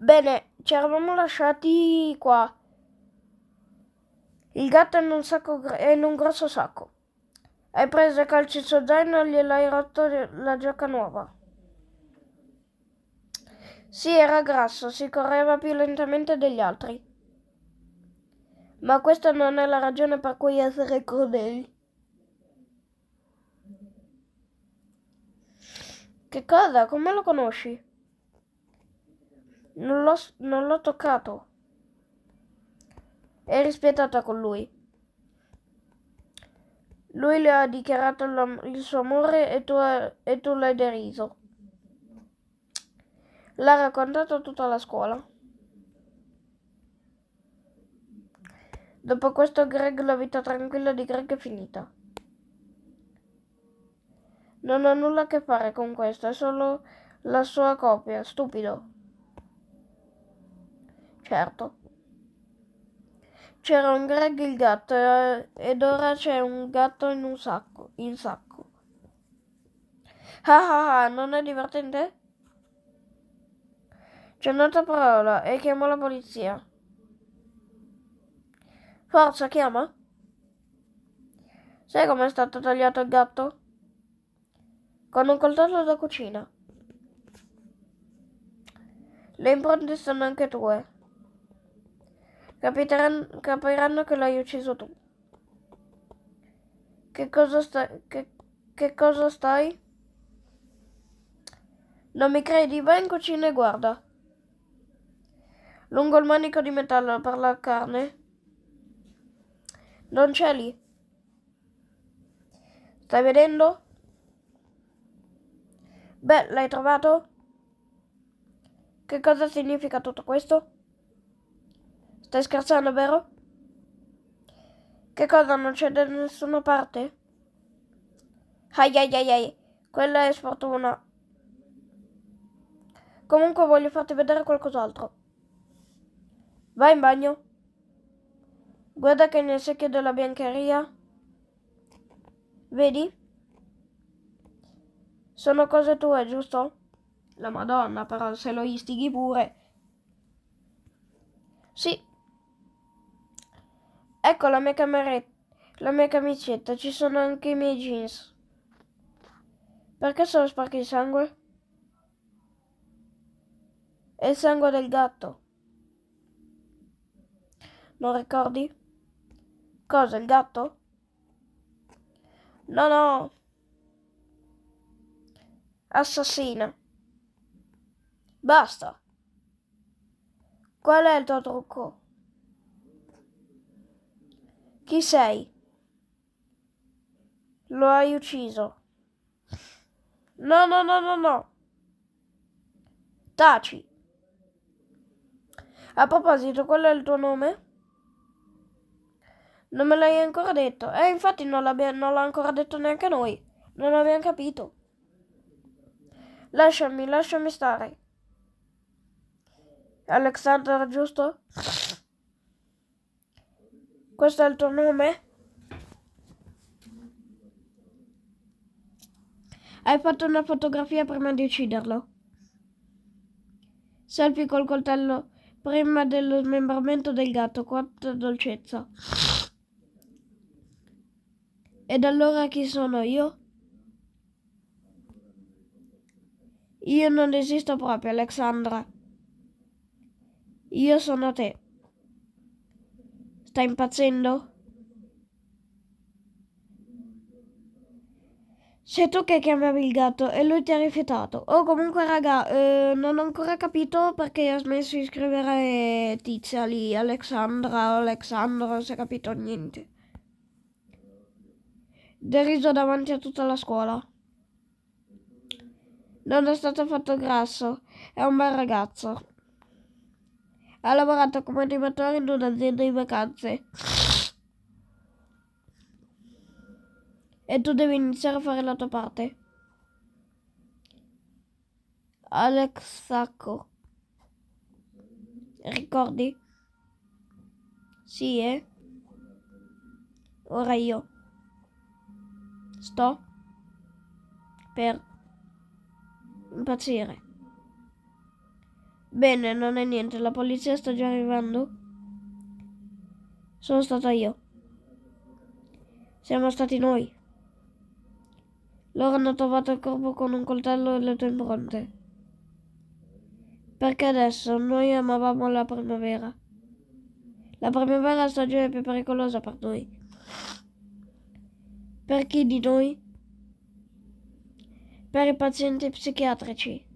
Bene, ci eravamo lasciati qua. Il gatto è in un, sacco, è in un grosso sacco. Hai preso calci il suo zaino e gliel'hai rotto la giacca nuova. Sì, era grasso, si correva più lentamente degli altri. Ma questa non è la ragione per cui essere crudeli. Che cosa? Come lo conosci? Non l'ho, non l'ho toccato. È rispettata con lui. Lui le ha dichiarato il suo amore e tu, e tu l'hai deriso. L'ha raccontato a tutta la scuola. Dopo questo Greg la vita tranquilla di Greg è finita. Non ha nulla a che fare con questo, è solo la sua copia, stupido certo. C'era un Greg il gatto eh, ed ora c'è un gatto in un sacco, in sacco. Ah ah ah, non è divertente? C'è un'altra parola e chiamo la polizia. Forza, chiama? Sai com'è stato tagliato il gatto? Con un coltello da cucina. Le impronte sono anche tue capiteranno, capiranno che l'hai ucciso tu. Che cosa stai? Che, che cosa stai? Non mi credi? Vai in cucina e guarda. Lungo il manico di metallo per la carne. Non c'è lì. Stai vedendo? Beh, l'hai trovato? Che cosa significa tutto questo? Stai scherzando, vero? Che cosa? Non c'è da nessuna parte? Ai ai ai ai, quella è sfortuna. Comunque voglio farti vedere qualcos'altro. Vai in bagno. Guarda che nel secchio della biancheria. Vedi? Sono cose tue, giusto? La madonna, però se lo istighi pure. Sì, Ecco la mia cameretta, la mia camicetta, ci sono anche i miei jeans. Perché sono sporchi di sangue? È il sangue del gatto. Non ricordi? Cosa, il gatto? No, no. Assassina. Basta. Qual è il tuo trucco? Chi sei? Lo hai ucciso. No, no, no, no, no. Taci. A proposito, qual è il tuo nome? Non me l'hai ancora detto. Eh, infatti non, non l'ha ancora detto neanche noi. Non abbiamo capito. Lasciami, lasciami stare. Alexander, giusto? Questo è il tuo nome? Hai fatto una fotografia prima di ucciderlo. Selfie col coltello prima dello smembramento del gatto. Quanta dolcezza. Ed allora chi sono io? Io non esisto proprio, Alexandra. Io sono te. Sta impazzendo? Sei tu che chiamavi il gatto e lui ti ha rifiutato. Oh, comunque, raga, eh, non ho ancora capito perché ha smesso di scrivere tizia lì, Alexandra, Alexandro, non si è capito niente. Deriso davanti a tutta la scuola. Non è stato fatto grasso, è un bel ragazzo. Ha lavorato come animatore in un'azienda in vacanze. E tu devi iniziare a fare la tua parte. Alex Sacco. Ricordi? Sì, eh? Ora io. Sto per impazzire. Bene, non è niente, la polizia sta già arrivando. Sono stata io. Siamo stati noi. Loro hanno trovato il corpo con un coltello e le tue impronte. Perché adesso noi amavamo la primavera. La primavera è la stagione più pericolosa per noi. Per chi di noi? Per i pazienti psichiatrici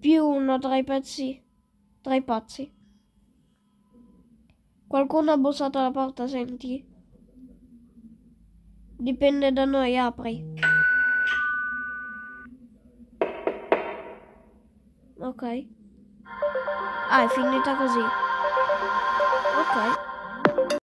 più uno tra i pezzi, tra i pazzi. Qualcuno ha bussato alla porta, senti? Dipende da noi, apri. Ok. Ah, è finita così. Ok.